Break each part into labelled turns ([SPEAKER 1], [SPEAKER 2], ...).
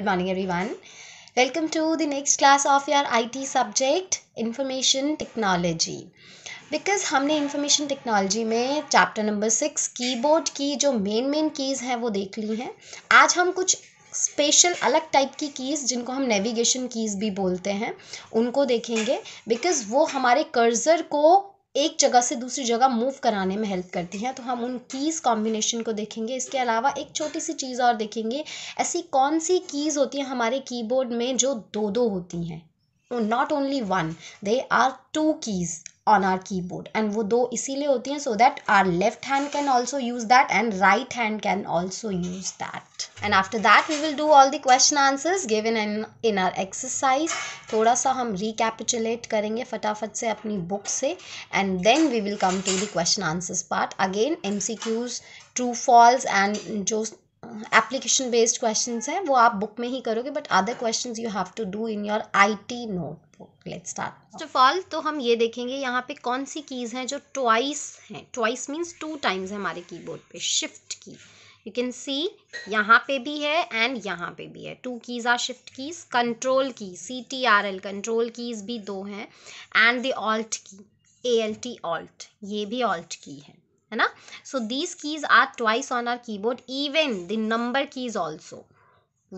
[SPEAKER 1] Good morning, everyone. Welcome to the next class of your IT subject, Information Technology. Because हमने information technology में chapter number six keyboard की जो main main keys हैं वो देख ली हैं आज हम कुछ स्पेशल अलग टाइप की कीज़ जिनको हम नेविगेशन कीज़ भी बोलते हैं उनको देखेंगे बिकॉज़ वो हमारे कर्जर को एक जगह से दूसरी जगह मूव कराने में हेल्प करती हैं तो हम उन कीज़ कॉम्बिनेशन को देखेंगे इसके अलावा एक छोटी सी चीज़ और देखेंगे ऐसी कौन सी कीज़ होती हैं हमारे कीबोर्ड में जो दो दो होती हैं not only one they are two keys on our keyboard and वो दो इसीलिए होती हैं so that our left hand can also use that and right hand can also use that and after that we will do all the question answers give in an in our exercise थोड़ा सा हम recapitulate करेंगे फटाफट से अपनी book से and then we will come to the question answers part again M C Qs true false and जो application based question हैं वो आप बुक में ही करोगे but other question you have to do in your I T note let's start first of all तो हम ये देखेंगे यहाँ पे कौन सी कीज़ हैं जो ट्वाइस हैं ट्वाइस मीन्स टू टाइम्स है हमारे कीबोर्ड पे शिफ्ट की यू कैन सी यहाँ पे भी है एंड यहाँ पे भी है two keys our shift keys control key C T R L control keys भी दो हैं एंड द ऑल्ट की ए एल टी ऑल्ट ये भी ऑल्ट की है है ना so these keys are twice on our keyboard even the number keys also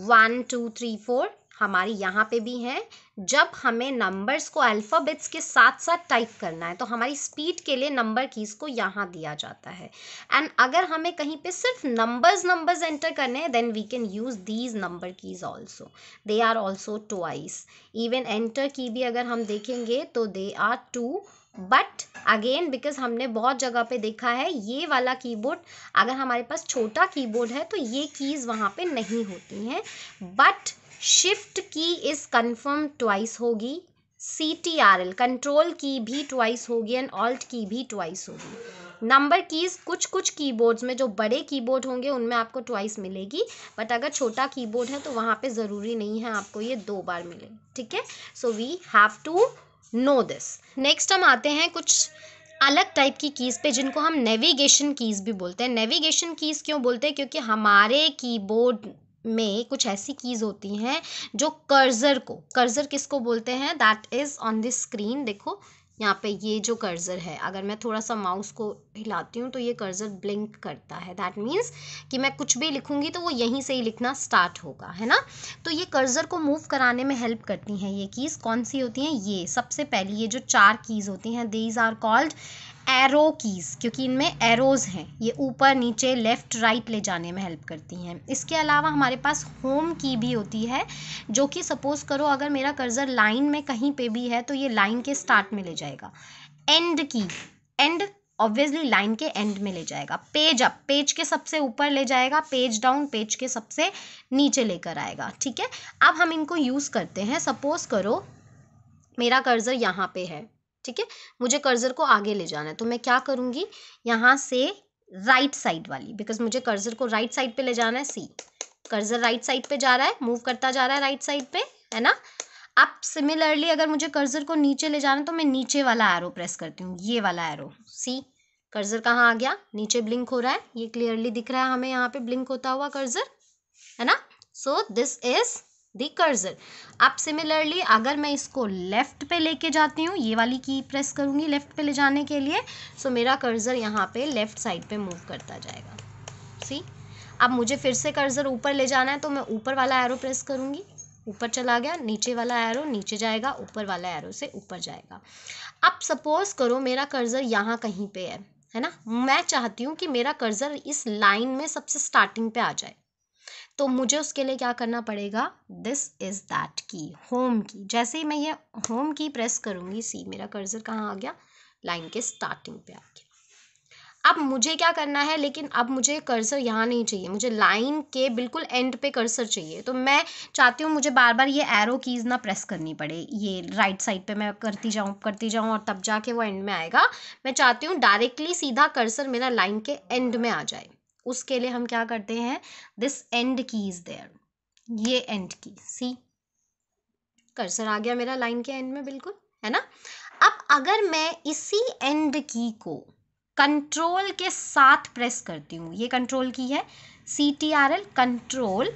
[SPEAKER 1] one two three four हमारी यहाँ पे भी हैं जब हमें नंबर्स को अल्फ़ाबेट्स के साथ साथ टाइप करना है तो हमारी स्पीड के लिए नंबर कीज़ को यहाँ दिया जाता है एंड अगर हमें कहीं पे सिर्फ नंबर्स नंबर्स एंटर करने हैं then we can use these number keys also they are also ice even enter key भी अगर हम देखेंगे तो they are two but again because हमने बहुत जगह पे देखा है ये वाला कीबोर्ड अगर हमारे पास छोटा कीबोर्ड है तो ये कीज़ वहाँ पे नहीं होती हैं but shift key is confirm twice होगी C T R L control key भी ट्वाइस होगी एंड ऑल्ट की भी ट्वाइस होगी नंबर कीज़ कुछ कुछ कीबोर्ड्स में जो बड़े कीबोर्ड होंगे उनमें आपको ट्वाइस मिलेगी बट अगर छोटा कीबोर्ड है तो वहाँ पे ज़रूरी नहीं है आपको ये दो बार मिले ठीक है so we have to know this next हम आते हैं कुछ अलग टाइप की कीज़ पे जिनको हम नेविगेशन कीज़ भी बोलते हैं नेविगेशन कीज़ क्यों बोलते हैं क्योंकि हमारे कीबोर्ड में कुछ ऐसी कीज़ होती हैं जो कर्ज़र को कर्ज़र किसको बोलते हैं that is on this screen देखो यहाँ पे ये जो कर्ज़र है अगर मैं थोड़ा सा माउस को हिलाती हूँ तो ये कर्ज़र ब्लिंक करता है दैट मीन्स कि मैं कुछ भी लिखूँगी तो वो यहीं से ही लिखना स्टार्ट होगा है ना तो ये कर्ज़र को मूव कराने में हेल्प करती हैं ये कीज़ कौन सी होती हैं ये सबसे पहली ये जो चार कीज़ होती हैं these are called arrow keys क्योंकि इनमें एरोज़ हैं ये ऊपर नीचे लेफ़्ट राइट ले जाने में हेल्प करती हैं इसके अलावा हमारे पास होम की भी होती है जो कि सपोज़ करो अगर मेरा कर्ज़र लाइन में कहीं पे भी है तो ये लाइन के स्टार्ट में ले जाएगा end key and obviously line के एंड में ले जाएगा पेज अप पेज के सबसे ऊपर ले जाएगा पेज डाउन पेज के सबसे नीचे लेकर आएगा ठीक है अब हम इनको यूज़ करते हैं सपोज़ करो मेरा कर्ज़र यहाँ पे है ठीक है मुझे कर्जर को आगे ले जाना है तो मैं क्या करूँगी यहाँ से राइट साइड वाली बिकॉज मुझे कर्जर को राइट साइड पे ले जाना है सी कर्जर राइट साइड पे जा रहा है मूव करता जा रहा है राइट साइड पे है ना अब सिमिलरली अगर मुझे कर्जर को नीचे ले जाना है तो मैं नीचे वाला एरो प्रेस करती हूँ ये वाला एरो सी कर्जर कहाँ आ गया नीचे ब्लिंक हो रहा है ये क्लियरली दिख रहा है हमें यहाँ पे ब्लिंक होता हुआ कर्जर है ना so this is the cursor अब सिमिलरली अगर मैं इसको लेफ़्ट पे लेके जाती हूँ ये वाली की प्रेस करूँगी लेफ़्ट पे ले जाने के लिए सो मेरा कर्जर यहाँ पे लेफ़्ट साइड पे मूव करता जाएगा सी अब मुझे फिर से कर्जर ऊपर ले जाना है तो मैं ऊपर वाला एरो प्रेस करूँगी ऊपर चला गया नीचे वाला एरो नीचे जाएगा ऊपर वाला एरो से ऊपर जाएगा अब सपोज़ करो मेरा कर्जर यहाँ कहीं पर है है ना मैं चाहती हूँ कि मेरा कर्जर इस लाइन में सबसे स्टार्टिंग पे आ जाए तो मुझे उसके लिए क्या करना पड़ेगा this is that key home key जैसे ही मैं ये होम की प्रेस करूँगी सी मेरा कर्जर कहाँ आ गया लाइन के स्टार्टिंग पे आ गया अब मुझे क्या करना है लेकिन अब मुझे कर्सर यहाँ नहीं चाहिए मुझे लाइन के बिल्कुल एंड पे कर्सर चाहिए तो मैं चाहती हूँ मुझे बार बार ये एरो कीज़ ना प्रेस करनी पड़े ये राइट साइड पे मैं करती जाऊँ करती जाऊँ और तब जाके वो एंड में आएगा मैं चाहती हूँ डायरेक्टली सीधा कर्सर मेरा लाइन के एंड में आ जाए उसके लिए हम क्या करते हैं this end key is there ये एंड की सी कर्सर आ गया मेरा लाइन के एंड में बिल्कुल है ना अब अगर मैं इसी एंड की को कंट्रोल के साथ प्रेस करती हूँ ये कंट्रोल की है C T R L control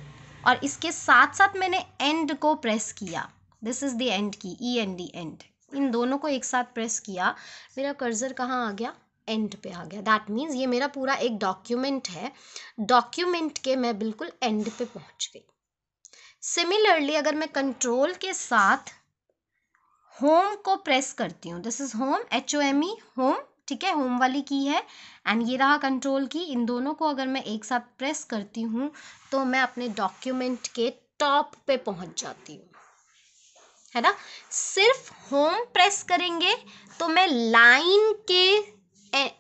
[SPEAKER 1] और इसके साथ साथ मैंने एंड को प्रेस किया this is the end key E N D end इन दोनों को एक साथ प्रेस किया मेरा कर्जर कहाँ आ गया एंड पे आ गया दैट मीन्स ये मेरा पूरा एक डॉक्यूमेंट है डॉक्यूमेंट के मैं बिल्कुल एंड पे पहुंच गई सिमिलरली अगर मैं कंट्रोल के साथ होम को प्रेस करती हूँ this is home H O M E home ठीक है होम वाली की है एंड ये रहा कंट्रोल की इन दोनों को अगर मैं एक साथ प्रेस करती हूँ तो मैं अपने डॉक्यूमेंट के टॉप पे पहुँच जाती हूँ है ना सिर्फ होम प्रेस करेंगे तो मैं लाइन के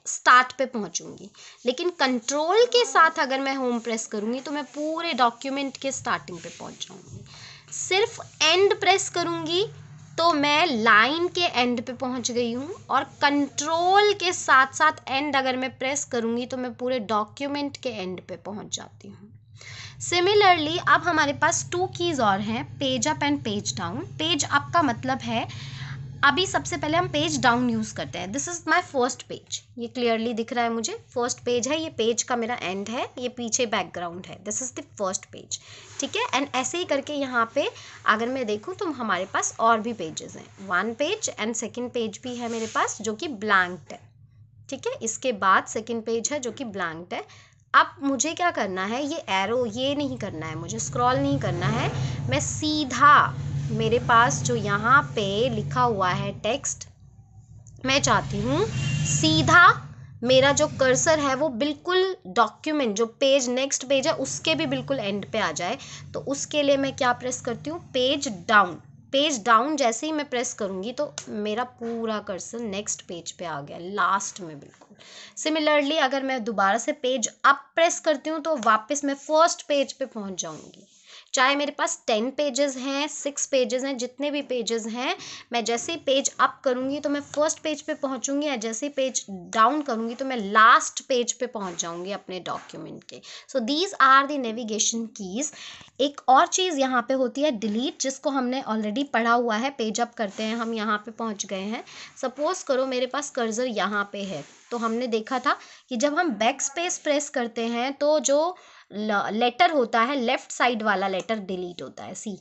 [SPEAKER 1] स्टार्ट पे पहुंचूंगी लेकिन कंट्रोल के साथ अगर मैं होम प्रेस करूँगी तो मैं पूरे डॉक्यूमेंट के स्टार्टिंग पे पहुंच जाऊँगी सिर्फ एंड प्रेस करूँगी तो मैं लाइन के एंड पे पहुंच गई हूँ और कंट्रोल के साथ साथ एंड अगर मैं प्रेस करूंगी तो मैं पूरे डॉक्यूमेंट के एंड तो तो पे पहुंच जाती हूँ सिमिलरली अब हमारे पास टू कीज़ और हैं page up and page down page up का मतलब है अभी सबसे पहले हम पेज डाउन यूज़ करते हैं this is my first page ये क्लियरली दिख रहा है मुझे फर्स्ट पेज है ये पेज का मेरा एंड है ये पीछे बैकग्राउंड है this is the first page ठीक है एंड ऐसे ही करके यहाँ पे अगर मैं देखूँ तो हमारे पास और भी पेजेस हैं one page and second page भी है मेरे पास जो कि ब्लैंक्ड है ठीक है इसके बाद सेकेंड पेज है जो कि ब्लैंक्ड है अब मुझे क्या करना है ये एरो ये नहीं करना है मुझे स्क्रॉल नहीं करना है मैं सीधा मेरे पास जो यहाँ पे लिखा हुआ है टेक्स्ट मैं चाहती हूँ सीधा मेरा जो कर्सर है वो बिल्कुल डॉक्यूमेंट जो पेज नेक्स्ट पेज है उसके भी बिल्कुल एंड पे आ जाए तो उसके लिए मैं क्या प्रेस करती हूँ पेज डाउन पेज डाउन जैसे ही मैं प्रेस करूँगी तो मेरा पूरा कर्सर नेक्स्ट पेज पे आ गया लास्ट में बिल्कुल सिमिलरली अगर मैं दोबारा से पेज अप प्रेस करती हूँ तो वापस मैं फर्स्ट पेज पे पहुँच जाऊँगी चाहे मेरे पास टेन पेजेस हैं सिक्स पेजेस हैं जितने भी पेजेस हैं मैं जैसे ही पेज अप करूँगी तो मैं फर्स्ट पेज पे पहुँचूँगी या जैसे ही पेज डाउन करूँगी तो मैं लास्ट पेज पे पहुँच जाऊँगी अपने डॉक्यूमेंट के so these are the navigation keys एक और चीज़ यहाँ पे होती है डिलीट जिसको हमने ऑलरेडी पढ़ा हुआ है पेज अप करते हैं हम यहाँ पे पहुँच गए हैं सपोज़ करो मेरे पास कर्जर यहाँ पे है तो हमने देखा था कि जब हम बैक स्पेस प्रेस करते हैं तो जो लेटर होता है लेफ्ट साइड वाला लेटर डिलीट होता है सी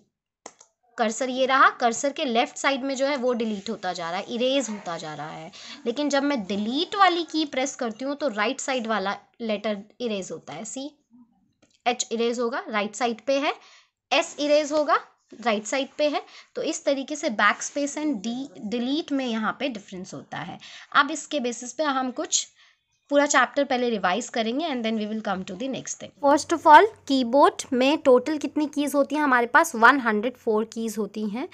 [SPEAKER 1] कर्सर ये रहा कर्सर के लेफ्ट साइड में जो है वो डिलीट होता जा रहा है इरेज होता जा रहा है लेकिन जब मैं डिलीट वाली की प्रेस करती हूँ तो राइट साइड वाला लेटर इरेज होता है सी एच इरेज होगा राइट साइड पे है एस इरेज होगा राइट right साइड पे है तो इस तरीके से back space and D delete में यहाँ पे डिफरेंस होता है अब इसके बेसिस पे हम कुछ पूरा चैप्टर पहले रिवाइज करेंगे and then we will come to the next thing first of all keyboard में टोटल कितनी कीज़ होती हैं हमारे पास 104 कीज़ होती हैं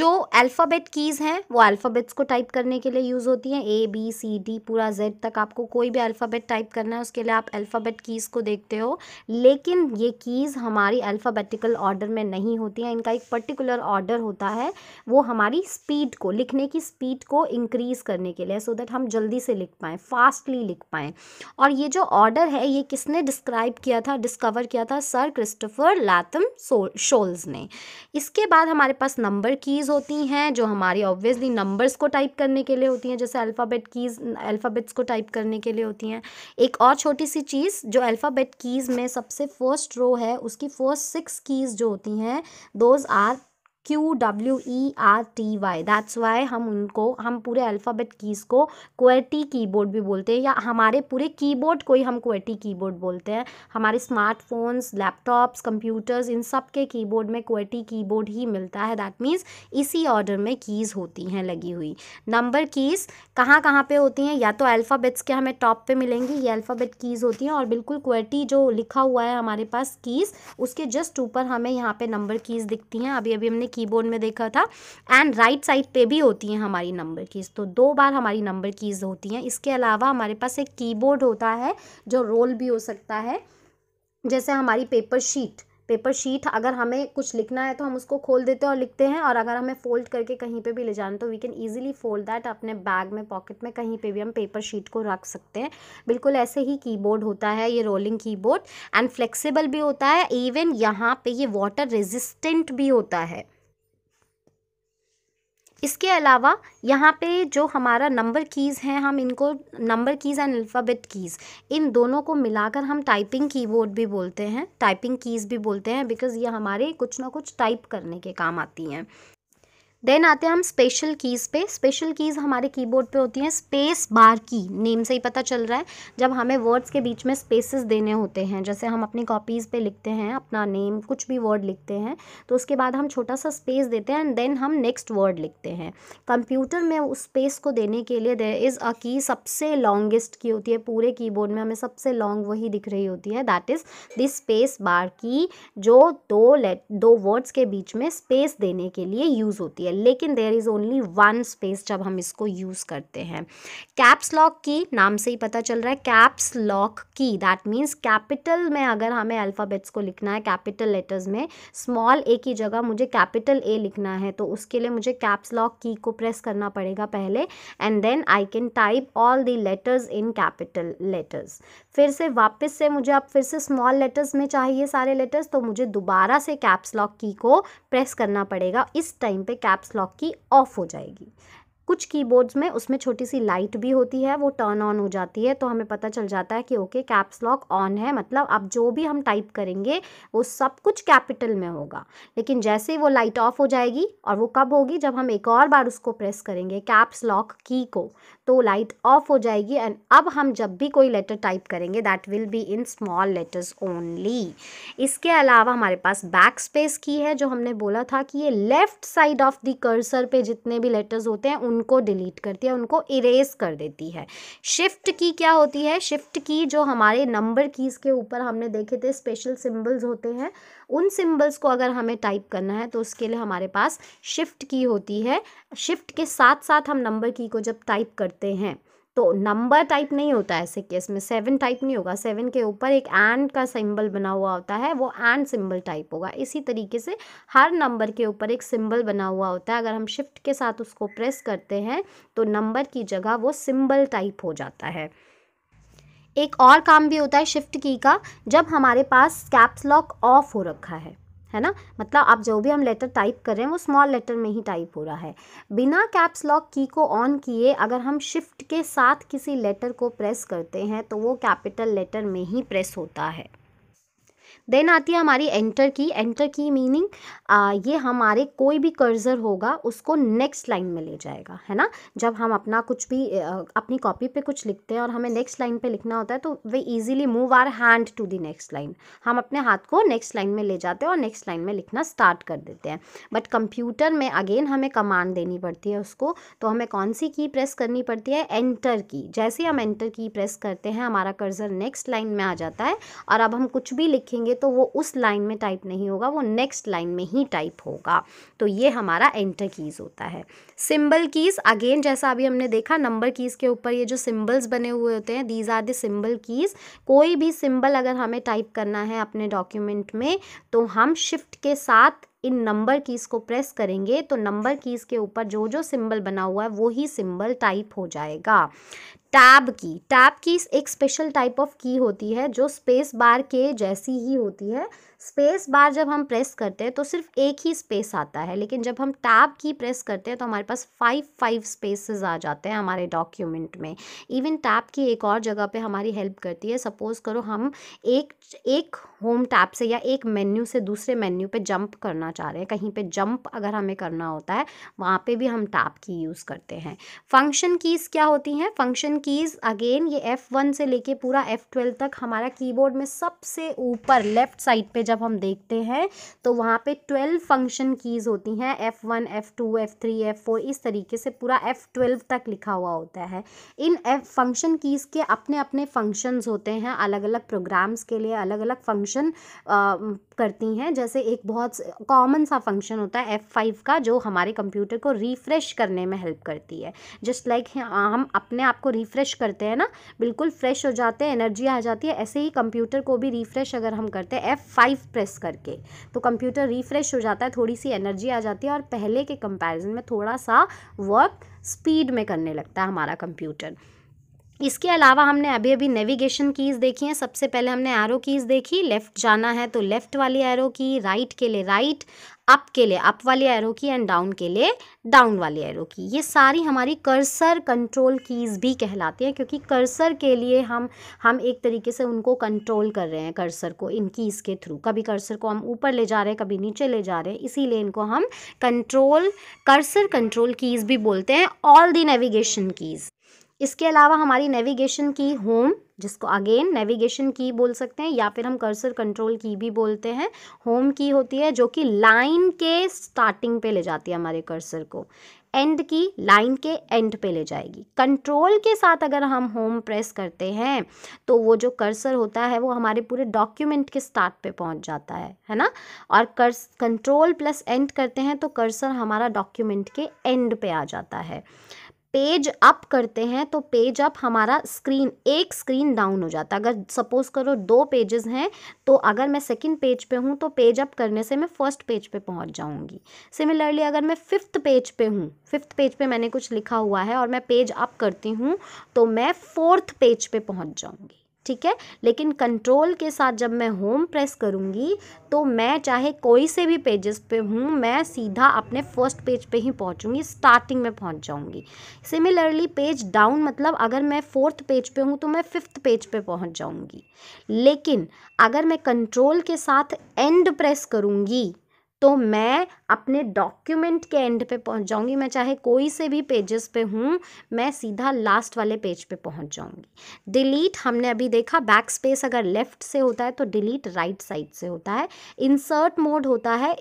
[SPEAKER 1] जो अल्फ़ाबेट कीज़ हैं वो अल्फ़ाबेट्स को टाइप करने के लिए यूज़ होती हैं ए बी सी डी पूरा जेड तक आपको कोई भी अल्फ़ाबेट टाइप करना है उसके लिए आप अल्फ़ाबेट कीज़ को देखते हो लेकिन ये कीज़ हमारी अल्फ़ाबेटिकल ऑर्डर में नहीं होती हैं इनका एक पर्टिकुलर ऑर्डर होता है वो हमारी स्पीड को लिखने की स्पीड को इंक्रीज़ करने के लिए सो so दैट हम जल्दी से लिख पाएँ फास्टली लिख पाएँ और ये जो ऑर्डर है ये किसने डिस्क्राइब किया था डिस्कवर किया था सर क्रिस्टोफर लैथम शोल्स ने इसके बाद हमारे पास नंबर कीज़ होती हैं जो हमारी ऑब्वियसली नंबर्स को टाइप करने के लिए होती हैं जैसे अल्फ़ाबेट कीज़ अल्फ़ाबेट्स को टाइप करने के लिए होती हैं एक और छोटी सी चीज़ जो अल्फ़ाबेट कीज़ में सबसे फर्स्ट रो है उसकी फर्स्ट सिक्स कीज़ जो होती हैं those are Q W E R T Y that's why हम उनको हम पूरे अल्फ़ाबेट कीज़ को क्वेटी कीबोर्ड भी बोलते हैं या हमारे पूरे कीबोर्ड को ही हम क्वेटी कीबोर्ड बोलते हैं हमारे स्मार्टफोन्स लैपटॉप्स कंप्यूटर्स इन सब के कीबोर्ड में क्वेटी कीबोर्ड ही मिलता है दैट मीन्स इसी ऑर्डर में कीज़ होती हैं लगी हुई नंबर कीज़ कहाँ कहाँ पर होती हैं या तो अल्फ़ाबेट्स के हमें टॉप पर मिलेंगी ये अल्फ़ाबेट कीज़ होती हैं और बिल्कुल क्वेटी जो लिखा हुआ है हमारे पास कीज़ उसके जस्ट ऊपर हमें यहाँ पर नंबर कीज़ दिखती हैं अभी अभी हमने कीबोर्ड में देखा था एंड राइट साइड पे भी होती हैं हमारी नंबर कीज़ तो दो बार हमारी नंबर कीज़ होती हैं इसके अलावा हमारे पास एक कीबोर्ड होता है जो रोल भी हो सकता है जैसे हमारी पेपर शीट पेपर शीट अगर हमें कुछ लिखना है तो हम उसको खोल देते हैं और लिखते हैं और अगर हमें फोल्ड करके कहीं पे भी ले जाना तो we can easily fold that अपने बैग में पॉकेट में कहीं पे भी हम पेपर शीट को रख सकते हैं बिल्कुल ऐसे ही कीबोर्ड होता है ये रोलिंग कीबोर्ड एंड फ्लेक्सिबल भी होता है इवन यहाँ पे ये वाटर रेजिस्टेंट भी होता है इसके अलावा यहाँ पे जो हमारा नंबर कीज़ हैं हम इनको number keys and alphabet keys इन दोनों को मिलाकर हम टाइपिंग कीबोर्ड भी बोलते हैं टाइपिंग कीज़ भी बोलते हैं बिकॉज़ ये हमारे कुछ ना कुछ टाइप करने के काम आती हैं देन आते हैं हम स्पेशल कीज़ पे स्पेशल कीज़ हमारे कीबोर्ड पे होती हैं स्पेस बार की नेम से ही पता चल रहा है जब हमें वर्ड्स के बीच में स्पेसेस देने होते हैं जैसे हम अपनी कॉपीज़ पे लिखते हैं अपना नेम कुछ भी वर्ड लिखते हैं तो उसके बाद हम छोटा सा स्पेस देते हैं एंड देन हम नेक्स्ट वर्ड लिखते हैं कंप्यूटर में उस स्पेस को देने के लिए देर इज़ अ की सबसे लॉन्गेस्ट की होती है पूरे कीबोर्ड में हमें सबसे लॉन्ग वही दिख रही होती है that is this space bar key जो दो लेट दो वर्ड्स के बीच में स्पेस देने के लिए यूज़ होती है है लेकिन there is only one space जब हम इसको यूज़ करते हैं कैप्स लॉक की नाम से ही पता चल रहा है caps lock key that means capital में अगर हमें अल्फ़ाबेट्स को लिखना है कैपिटल लेटर्स में स्मॉल ए की जगह मुझे कैपिटल ए लिखना है तो उसके लिए मुझे कैप्स लॉक की को प्रेस करना पड़ेगा पहले and then I can type all the letters in capital letters फिर से वापस से मुझे अब फिर से स्मॉल लेटर्स में चाहिए सारे लेटर्स तो मुझे दोबारा से कैप्स लॉक की को प्रेस करना पड़ेगा इस टाइम पे cap caps lock key off हो जाएगी कुछ कीबोर्ड्स में उसमें छोटी सी लाइट भी होती है वो टर्न ऑन हो जाती है तो हमें पता चल जाता है कि ओके कैप्स लॉक ऑन है मतलब अब जो भी हम टाइप करेंगे वो सब कुछ कैपिटल में होगा लेकिन जैसे वो लाइट ऑफ हो जाएगी और वो कब होगी जब हम एक और बार उसको प्रेस करेंगे कैप्स लॉक की को तो लाइट ऑफ हो जाएगी एंड अब हम जब भी कोई लेटर टाइप करेंगे that will be in small letters only इसके अलावा हमारे पास बैक स्पेस की है जो हमने बोला था कि ये left side of the cursor पे जितने भी लेटर्स होते हैं उन उनको डिलीट करती है उनको इरेज कर देती है शिफ्ट की क्या होती है शिफ्ट की जो हमारे नंबर कीज़ के ऊपर हमने देखे थे स्पेशल सिम्बल्स होते हैं उन सिम्बल्स को अगर हमें टाइप करना है तो उसके लिए हमारे पास शिफ्ट की होती है शिफ्ट के साथ साथ हम नंबर की को जब टाइप करते हैं तो नंबर टाइप नहीं होता है ऐसे केस में सेवन टाइप नहीं होगा सेवन के ऊपर एक एंड का सिंबल बना हुआ होता है वो एंड सिंबल टाइप होगा इसी तरीके से हर नंबर के ऊपर एक सिंबल बना हुआ होता है अगर हम शिफ्ट के साथ उसको प्रेस करते हैं तो नंबर की जगह वो सिंबल टाइप हो जाता है एक और काम भी होता है शिफ्ट की का जब हमारे पास कैप्स लॉक ऑफ हो रखा है है ना मतलब आप जो भी हम लेटर टाइप कर रहे हैं वो स्मॉल लेटर में ही टाइप हो रहा है बिना कैप्स लॉक की को ऑन किए अगर हम शिफ्ट के साथ किसी लेटर को प्रेस करते हैं तो वो कैपिटल लेटर में ही प्रेस होता है देन आती है हमारी एंटर की एंटर की मीनिंग ये हमारे कोई भी कर्जर होगा उसको नेक्स्ट लाइन में ले जाएगा है ना जब हम अपना कुछ भी अपनी कॉपी पे कुछ लिखते हैं और हमें नेक्स्ट लाइन पे लिखना होता है तो we easily move our hand to the next line हम अपने हाथ को नेक्स्ट लाइन में ले जाते हैं और नेक्स्ट लाइन में लिखना स्टार्ट कर देते हैं बट कंप्यूटर में अगेन हमें कमांड देनी पड़ती है उसको तो हमें कौन सी की प्रेस करनी पड़ती है एंटर की जैसे हम एंटर की प्रेस करते हैं हमारा कर्जर नेक्स्ट लाइन में आ जाता है और अब हम कुछ भी लिखेंगे करेंगे तो वो उस लाइन में टाइप नहीं होगा वो नेक्स्ट लाइन में ही टाइप होगा तो ये हमारा एंटर कीज़ होता है सिंबल कीज़ अगेन जैसा अभी हमने देखा नंबर कीज़ के ऊपर ये जो सिंबल्स बने हुए होते हैं these are the symbol keys कोई भी सिंबल अगर हमें टाइप करना है अपने डॉक्यूमेंट में तो हम शिफ्ट के साथ इन नंबर कीज़ को प्रेस करेंगे तो नंबर कीज़ के ऊपर जो जो सिंबल बना हुआ है वो ही सिंबल टाइप हो जाएगा टैब की टैब की एक स्पेशल टाइप ऑफ की होती है जो स्पेस बार के जैसी ही होती है स्पेस बार जब हम प्रेस करते हैं तो सिर्फ एक ही स्पेस आता है लेकिन जब हम टैब की प्रेस करते हैं तो हमारे पास फाइव फाइव स्पेसेस आ जाते हैं हमारे डॉक्यूमेंट में इवन टैब की एक और जगह पे हमारी हेल्प करती है सपोज़ करो हम एक एक होम टैब से या एक मेन्यू से दूसरे मेन्यू पे जंप करना चाह रहे हैं कहीं पे जंप अगर हमें करना होता है वहाँ पर भी हम टैप की यूज़ करते हैं फंक्शन कीज़ क्या होती हैं फंक्शन कीज़ अगेन ये एफ़ वन से लेके पूरा एफ़ ट्वेल्व तक हमारा कीबोर्ड में सबसे ऊपर लेफ़्ट साइड पे जब हम देखते हैं तो वहाँ पे ट्वेल्व फंक्शन कीज़ होती हैं F one F two F three F four इस तरीके से पूरा एफ़ ट्वेल्व तक लिखा हुआ होता है इन एफ फंक्शन कीज़ के अपने अपने फंक्शंस होते हैं अलग अलग प्रोग्राम्स के लिए अलग अलग फंक्शन करती हैं जैसे एक बहुत कॉमन सा फंक्शन होता है एफ़ फाइव का जो हमारे कंप्यूटर को रिफ़्रेश करने में हेल्प करती है जस्ट लाइक like हम अपने आप को रिफ़्रेश करते हैं ना बिल्कुल फ्रेश हो जाते हैं एनर्जी आ जाती है ऐसे ही कंप्यूटर को भी रिफ़्रेश अगर हम करते हैं एफ़ फाइव एफ़ प्रेस करके तो कंप्यूटर रिफ़्रेश हो जाता है थोड़ी सी एनर्जी आ जाती है और पहले के कंपैरिजन में थोड़ा सा वर्क स्पीड में करने लगता है हमारा कंप्यूटर इसके अलावा हमने अभी अभी नेविगेशन कीज़ देखी हैं सबसे पहले हमने एरो कीज़ देखी लेफ़्ट जाना है तो लेफ़्ट वाली एरो की राइट के लिए राइट अप के लिए अप वाली एरो की एंड डाउन के लिए डाउन वाली एरो की ये सारी हमारी कर्सर कंट्रोल कीज़ भी कहलाती हैं क्योंकि कर्सर के लिए हम हम एक तरीके से उनको कंट्रोल कर रहे हैं कर्सर को इन कीज़ के थ्रू कभी कर्सर को हम ऊपर ले जा रहे हैं कभी नीचे ले जा रहे हैं इसीलिए इनको हम कंट्रोल कर्सर कंट्रोल कीज़ भी बोलते हैं ऑल दी नेविगेशन कीज़ इसके अलावा हमारी नेविगेशन की होम जिसको अगेन नेविगेशन की बोल सकते हैं या फिर हम कर्सर कंट्रोल की भी बोलते हैं होम की होती है जो कि लाइन के स्टार्टिंग पे ले जाती है हमारे कर्सर को एंड की लाइन के एंड पे ले जाएगी कंट्रोल के साथ अगर हम होम प्रेस करते हैं तो वो जो कर्सर होता है वो हमारे पूरे डॉक्यूमेंट के स्टार्ट पे पहुंच जाता है है ना और कर्स कंट्रोल प्लस एंड करते हैं तो कर्सर हमारा डॉक्यूमेंट के एंड पे आ जाता है पेज अप करते हैं तो पेज अप हमारा स्क्रीन एक स्क्रीन डाउन हो जाता है अगर सपोज़ करो दो पेजेस हैं तो अगर मैं सेकंड पेज पे हूँ तो पेज अप करने से मैं फर्स्ट पेज पे पहुँच जाऊँगी सिमिलरली अगर मैं फिफ्थ पेज पे हूँ फिफ्थ पेज पे मैंने कुछ लिखा हुआ है और मैं पेज अप करती हूँ तो मैं फोर्थ पेज पे पहुँच जाऊँगी ठीक है लेकिन कंट्रोल के साथ जब मैं होम प्रेस करूँगी तो मैं चाहे कोई से भी पेजेस पे हूँ मैं सीधा अपने फर्स्ट पेज पे ही पहुँचूँगी स्टार्टिंग में पहुँच जाऊँगी सिमिलरली पेज डाउन मतलब अगर मैं फोर्थ पेज पे हूँ तो मैं फिफ्थ पेज पे पहुँच जाऊँगी लेकिन अगर मैं कंट्रोल के साथ एंड प्रेस करूँगी तो मैं अपने डॉक्यूमेंट के एंड पे पहुंच जाऊंगी मैं चाहे कोई से भी पेजेस पे हूँ मैं सीधा लास्ट वाले पेज पे पहुंच जाऊंगी डिलीट हमने अभी देखा बैक स्पेस अगर लेफ़्ट से होता है तो डिलीट राइट साइड से होता है इंसर्ट मोड होता है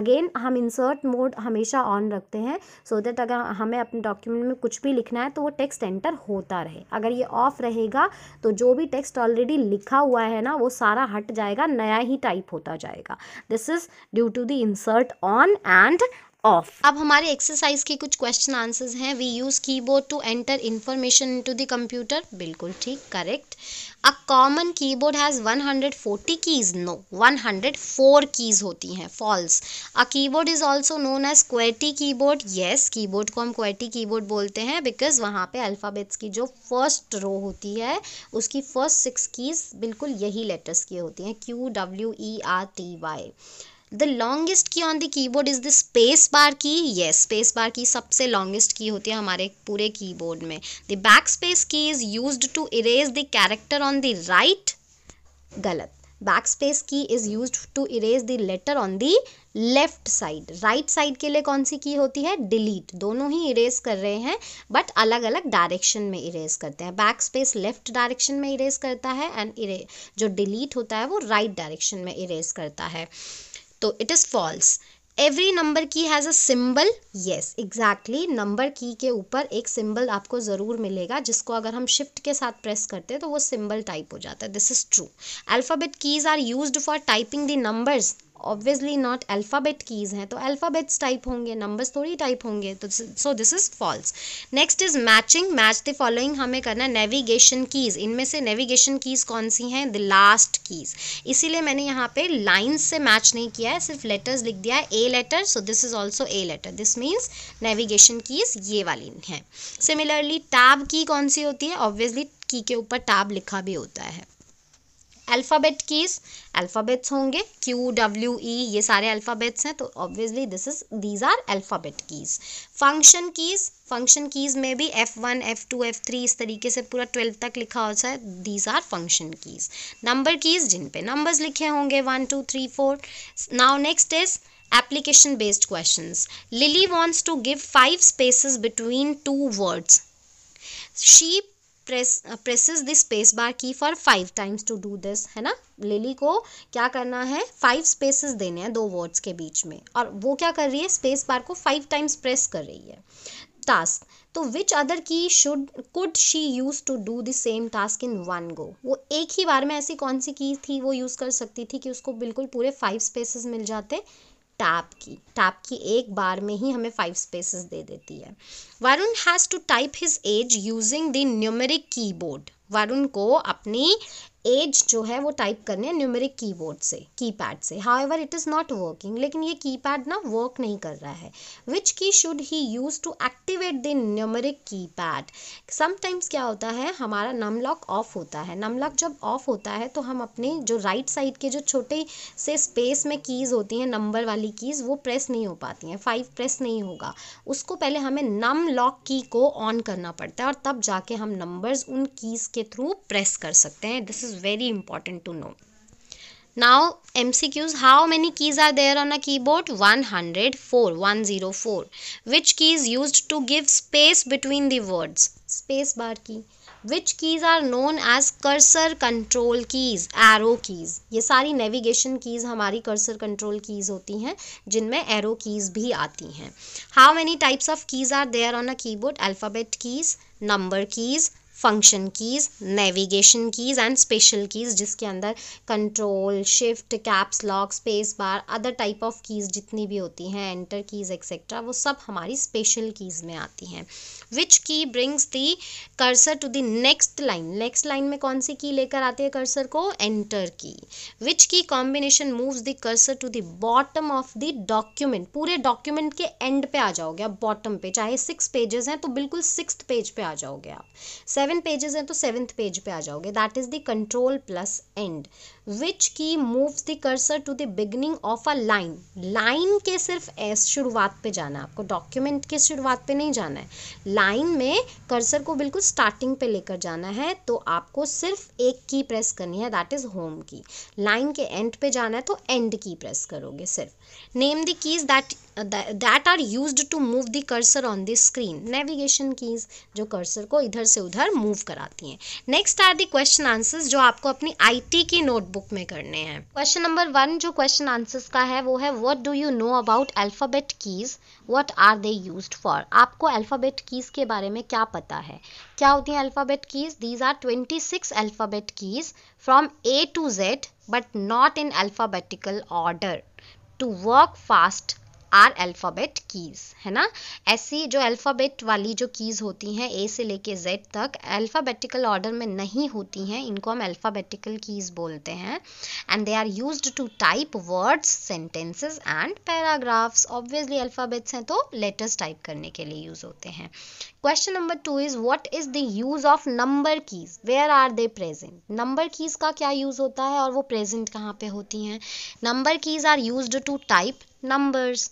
[SPEAKER 1] अगेन हम इंसर्ट मोड हमेशा ऑन रखते हैं सो so दैट अगर हमें अपने डॉक्यूमेंट में कुछ भी लिखना है तो वो टेक्स्ट एंटर होता रहे अगर ये ऑफ रहेगा तो जो भी टेक्स्ट ऑलरेडी लिखा हुआ है ना वो सारा हट जाएगा नया ही टाइप होता जाएगा this is due to the insert on and off अब हमारे एक्सरसाइज के कुछ क्वेश्चन आंसर्स हैं we use keyboard to enter information into the computer बिल्कुल ठीक correct a common keyboard has 140 keys no 104 keys होती हैं false a keyboard is also known as क्वेटी कीबोर्ड यस कीबोर्ड को हम क्वेटी कीबोर्ड बोलते हैं बिकॉज वहाँ पे अल्फ़ाबेट्स की जो फर्स्ट रो होती है उसकी फर्स्ट सिक्स कीज़ बिल्कुल यही लेटर्स की होती हैं Q W E R T Y the longest key on the keyboard is the space bar key yes space bar की सबसे लॉन्गेस्ट की होती है हमारे पूरे कीबोर्ड में the back space key is use to erase the character on the right गलत back space key is use to erase the letter on the left side right side के लिए कौन सी की होती है डिलीट दोनों ही इरेज कर रहे हैं बट अलग अलग डायरेक्शन में इरेज करते हैं बैक स्पेस लेफ्ट डायरेक्शन में इरेज करता है एंड जो डिलीट होता है वो राइट right डायरेक्शन में इरेज करता है तो it is false every number key has a symbol yes exactly number key के ऊपर एक सिम्बल आपको ज़रूर मिलेगा जिसको अगर हम शिफ्ट के साथ प्रेस करते हैं तो वो सिम्बल टाइप हो जाता है this is true alphabet keys are use for typing the numbers obviously not alphabet keys हैं तो अल्फ़ाबेट्स टाइप होंगे नंबर्स थोड़ी टाइप होंगे तो so this is false next is matching match the following हमें करना नेविगेशन कीज़ इनमें से नेविगेशन कीज़ कौन सी हैं द लास्ट कीज़ इसीलिए मैंने यहाँ पे लाइन्स से मैच नहीं किया है सिर्फ लेटर्स लिख दिया है a letter so this is also a letter this means navigation keys ये वाली हैं सिमिलरली टैब की कौन सी होती है ऑब्वियसली की के ऊपर टैब लिखा भी होता है अल्फ़ाबेट कीज अल्फ़ाबेट्स होंगे क्यू डब्ल्यू ई ये सारे अल्फ़ाबेट्स हैं तो obviously this is these are alphabet keys function keys function keys में भी F one F two F three इस तरीके से पूरा ट्वेल्व तक लिखा होता है these are function keys number keys जिन पे नंबर्स लिखे होंगे one two three four now next is application based question Lily wants to give five spaces between two words she press presses this space bar key for five times to do this है ना lily को क्या करना है five spaces देने हैं दो words के बीच में और वो क्या कर रही है स्पेस बार को फाइव टाइम्स प्रेस कर रही है टास्क तो which other key should could she use to do the same task in one go वो एक ही बार में ऐसी कौन सी की थी वो यूज़ कर सकती थी कि उसको बिल्कुल पूरे फाइव स्पेसेस मिल जाते टैप की टैप की एक बार में ही हमें फाइव स्पेसेस दे देती है Varun has to type his age using the numeric keyboard Varun को अपनी एज जो है वो टाइप करने हैं न्यूमेरिक कीबोर्ड से कीपैड से however it is not working लेकिन ये कीपैड ना वर्क नहीं कर रहा है which key should he use to activate the numeric keypad sometimes क्या होता है हमारा नम लॉक ऑफ होता है नम लॉक जब ऑफ होता है तो हम अपने जो राइट right साइड के जो छोटे से स्पेस में कीज़ होती हैं नंबर वाली कीज़ वो प्रेस नहीं हो पाती हैं फाइव प्रेस नहीं होगा उसको पहले हमें नम लॉक की को ऑन करना पड़ता है और तब जाके हम नंबर्स उन कीज़ के थ्रू प्रेस कर सकते हैं this is very important to know now mcqs how many keys are there on a keyboard 104 104 which key is used to give space between the words space bar key which keys are known as cursor control keys arrow keys ye sari navigation keys hamari cursor control keys hoti hain jinme arrow keys bhi aati hain how many types of keys are there on a keyboard alphabet keys number keys function keys navigation keys and special keys जिसके अंदर control shift caps lock space bar other type of keys जितनी भी होती हैं enter keys etcetera वो सब हमारी special keys में आती हैं which key brings the cursor to the next line next line में कौन सी की लेकर आती है कर्सर को enter key which key combination moves the cursor to the bottom of the document पूरे डॉक्यूमेंट के एंड पे आ जाओगे आप बॉटम पे चाहे सिक्स पेजेस हैं तो बिल्कुल सिक्स पेज पे आ जाओगे आप सेवन पेजेस हैं तो सेवन्थ पेज पे आ जाओगे that is the control plus end which key move the cursor to the beginning of a line line के सिर्फ एस शुरुआत पे जाना है आपको डॉक्यूमेंट के शुरुआत पे नहीं जाना है लाइन में कर्सर को बिल्कुल स्टार्टिंग पे लेकर जाना है तो आपको सिर्फ एक की प्रेस करनी है that is home key line के एंड पे जाना है तो एंड की प्रेस करोगे सिर्फ name the keys that that are use to move the cursor on the screen navigation keys जो कर्सर को इधर से उधर मूव कराती हैं next are the question answers जो आपको अपनी आईटी की नोटबुक में करने हैं क्वेश्चन नंबर वन जो क्वेश्चन आंसर्स का है वो है what do you know about alphabet keys what are they use for आपको अल्फाबेट कीज के बारे में क्या पता है क्या होती है alphabet keys these are twenty six alphabet keys from A to Z but not in alphabetical order to work fast are alphabet keys है ना ऐसी जो अल्फ़ाबेट वाली जो कीज़ होती हैं ए से लेके जेड तक अल्फ़ाबेटिकल ऑर्डर में नहीं होती हैं इनको हम अल्फ़ाबेटिकल कीज़ बोलते हैं and they are use to type words sentences and paragraphs obviously alphabets हैं तो लेटर्स टाइप करने के लिए यूज़ होते हैं question number two is what is the use of number keys where are they present number keys का क्या use होता है और वो प्रेजेंट कहाँ पे होती हैं number keys are use to type numbers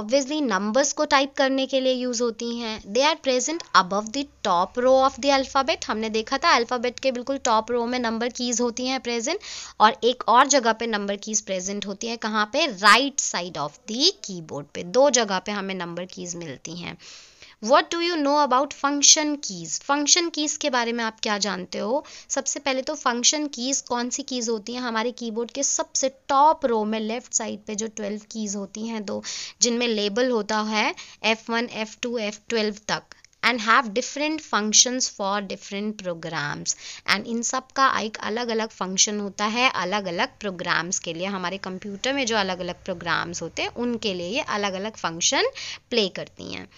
[SPEAKER 1] obviously numbers को टाइप करने के लिए यूज होती हैं they are present above the top row of the alphabet हमने देखा था अल्फ़ाबेट के बिल्कुल टॉप रो में नंबर कीज होती हैं प्रेजेंट और एक और जगह पे नंबर कीज प्रेजेंट होती हैं कहाँ पे right side of the keyboard पे दो जगह पे हमें नंबर कीज मिलती हैं what do you know about function keys function keys के बारे में आप क्या जानते हो सबसे पहले तो फंक्शन कीज़ कौन सी कीज़ होती हैं हमारे कीबोर्ड के सबसे टॉप रो में लेफ्ट साइड पे जो ट्वेल्व कीज़ होती हैं दो जिनमें लेबल होता है F one F two F twelve तक and have different functions for different programs and इन सब का एक अलग अलग फंक्शन होता है अलग अलग प्रोग्राम्स के लिए हमारे कंप्यूटर में जो अलग अलग प्रोग्राम्स होते हैं उनके लिए ये अलग अलग फंक्शन प्ले करती हैं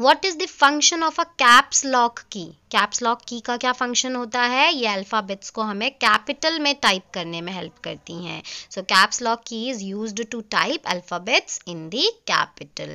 [SPEAKER 1] what is the function of a caps lock key caps lock key का क्या फंक्शन होता है ये अल्फ़ाबेट्स को हमें कैपिटल में टाइप करने में हेल्प करती हैं so caps lock key is use to type alphabets in the capital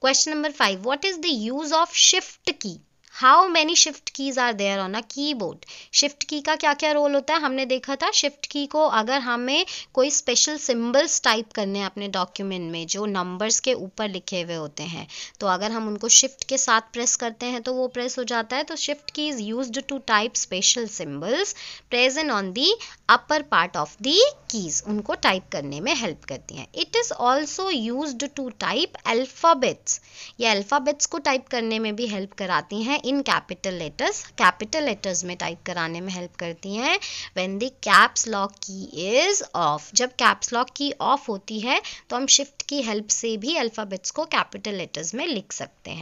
[SPEAKER 1] question number five what is the use of shift key how many shift keys are there on a keyboard shift key का क्या क्या role होता है हमने देखा था shift की को अगर हमें कोई स्पेशल सिम्बल्स टाइप करने हैं अपने डॉक्यूमेंट में जो नंबर्स के ऊपर लिखे हुए होते हैं तो अगर हम उनको शिफ्ट के साथ प्रेस करते हैं तो वो प्रेस हो जाता है तो shift key is use to type special symbols present on the upper part of the keys उनको टाइप करने में हेल्प करती हैं it is also use to type alphabets या अल्फ़ाबेट्स को टाइप करने में भी हेल्प कराती हैं in capital letters capital letters में टाइप कराने में हेल्प करती हैं when the caps lock key is off जब कैप्स लॉक की ऑफ होती है तो हम शिफ्ट की हेल्प से भी अल्फ़ाबेट्स को कैपिटल लेटर्स में लिख सकते हैं